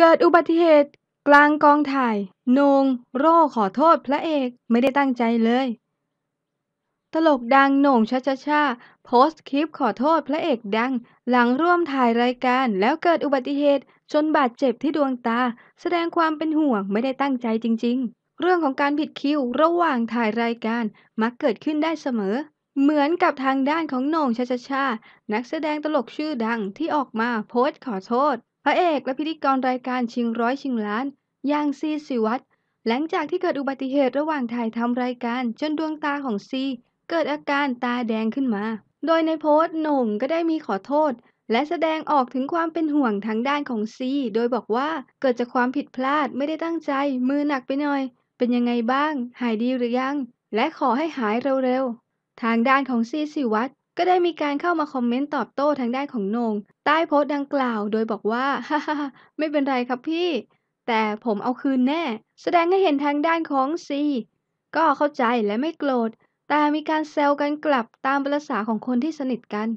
เกิดอุบัติเหตุกลางกองถ่ายโนง โร่ขอโทษ พระเอกไม่ได้ตั้งใจเลย ตลกดังโหน่งชาชาชาโพสต์คลิปขอโทษ พระเอก ดัง หลังร่วมถ่ายรายการแล้วเกิดอุบัติเหตุ จนบาดเจ็บที่ดวงตา แสดงความเป็นห่วงไม่ได้ตั้งใจจริงๆ เรื่องของการผิดคิวระหว่างถ่ายรายการมักเกิดขึ้นได้เสมอ เหมือนกับทางด้านของโหน่งชาชาชา นักแสดงตลกชื่อดังที่ออกมาโพสต์ ขอโทษพระเอกและพิธีกรรายการชิงร้อยชิงล้าน อย่างซีสิวัตรหลังจากที่เกิดอุบัติเหตุระหว่างถ่ายทำรายการจนดวงตาของซีเกิดอาการตาแดงขึ้นมา โดยในโพสต์หนุ่มก็ได้มีขอโทษ และแสดงออกถึงความเป็นห่วงทางด้านของซีโดยบอกว่าเกิดจากความผิดพลาดไม่ได้ตั้งใจมือหนักไปหน่อย เป็นยังไงบ้าง หายดีหรือยังและขอให้หายเร็วๆทางด้านของซีสิวัตรก็ได้มีการเข้ามาคอมเมนต์ตอบโต้ทางด้านของนง ใต้โพสต์ดังกล่าวโดยบอกว่า ฮ่าไม่เป็นไรครับพี่ แต่ผมเอาคืนแน่ แสดงให้เห็นทางด้านของซีก็เข้าใจและไม่โกรธ แต่มีการแซวกันกลับตามประษาของคนที่สนิทกัน